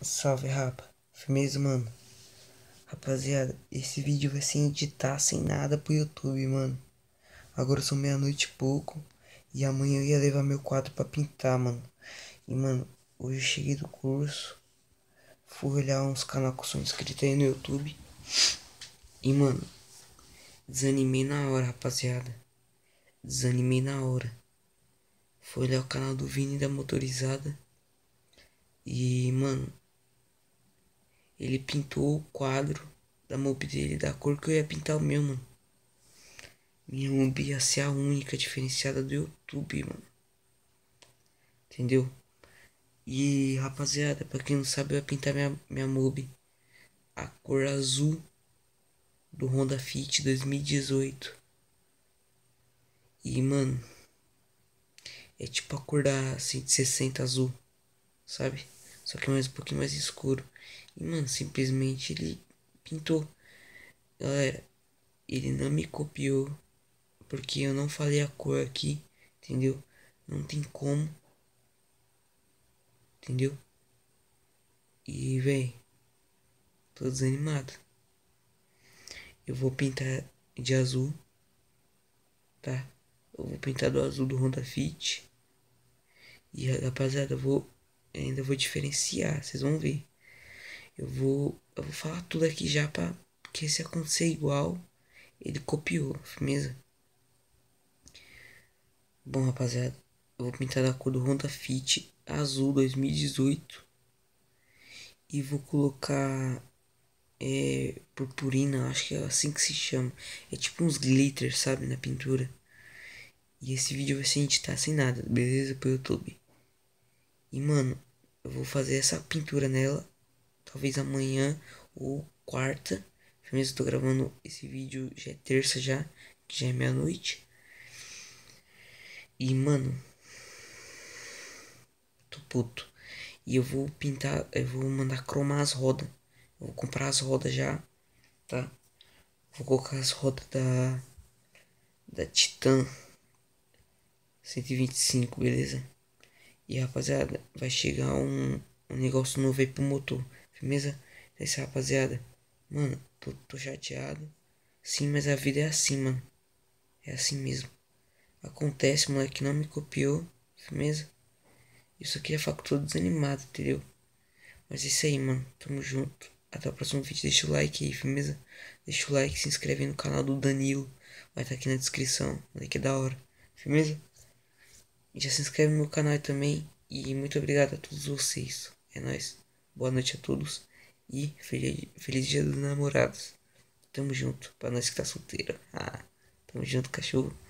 Salve rapa, firmeza mano Rapaziada, esse vídeo vai ser editar sem nada pro YouTube, mano Agora são meia noite e pouco E amanhã eu ia levar meu quadro pra pintar, mano E mano, hoje eu cheguei do curso Fui olhar uns canal que são inscritos aí no YouTube E mano, desanimei na hora, rapaziada Desanimei na hora Fui olhar o canal do Vini da Motorizada Ele pintou o quadro da mob dele da cor que eu ia pintar o meu, mano. Minha mob ia ser a única diferenciada do YouTube, mano. Entendeu? E rapaziada, pra quem não sabe, eu ia pintar minha, minha mob a cor azul do Honda Fit 2018. E mano, é tipo a cor da 160 azul, sabe? só que é mais um pouquinho mais escuro. E, mano, simplesmente ele pintou. Galera, é, ele não me copiou, porque eu não falei a cor aqui, entendeu? Não tem como. Entendeu? E, vem tô desanimado. Eu vou pintar de azul, tá? Eu vou pintar do azul do Honda Fit. E, rapaziada, eu vou eu ainda vou diferenciar, vocês vão ver. Eu vou, eu vou falar tudo aqui já para porque se acontecer igual, ele copiou, firmeza? Bom, rapaziada, eu vou pintar da cor do Honda Fit azul 2018 e vou colocar é, purpurina, acho que é assim que se chama. É tipo uns glitters, sabe, na pintura. E esse vídeo vai ser editado sem nada, beleza? Pro YouTube. E mano, eu vou fazer essa pintura nela. Talvez amanhã ou quarta. Mesmo tô gravando esse vídeo, já é terça já, que já é meia-noite. E mano, tô puto. E eu vou pintar, eu vou mandar cromar as rodas. Eu vou comprar as rodas já, tá? Vou colocar as rodas da da Titan 125, beleza? E rapaziada, vai chegar um, um negócio novo aí pro motor. Firmeza? É isso, rapaziada. Mano, tô, tô chateado. Sim, mas a vida é assim, mano. É assim mesmo. Acontece, moleque, não me copiou. Firmeza? isso aqui é falar que desanimado, entendeu? Mas é isso aí, mano. Tamo junto. Até o próximo vídeo. Deixa o like aí, firmeza? Deixa o like, se inscreve no canal do Danilo. Vai estar tá aqui na descrição. O link é da hora. Firmeza? E já se inscreve no meu canal também. E muito obrigado a todos vocês. É nóis. Boa noite a todos. E feliz, dia dos namorados. Tamo junto. Pra nós que tá solteira. Ah, tamo junto, cachorro.